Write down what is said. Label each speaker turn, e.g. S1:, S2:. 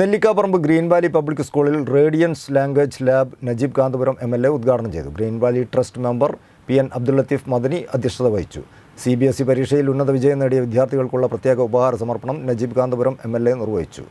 S1: Nellikkaparamba green valley public സ്കൂളിൽ radiance language lab Najeeb Kanthapuram M L A ഉദ്ഘാടനം ചെയ്തു green valley trust member P N Abdul Latheef Madani അധ്യക്ഷത വഹിച്ചു സി ബി എസ് ഇ പരീക്ഷയിൽ ഉന്നത വിജയം നേടിയ വിദ്യാർത്ഥികൾക്കുള്ള പ്രത്യേക ഉപഹാര സമർപ്പണം Najeeb Kanthapuram M L A നിർവഹിച്ചു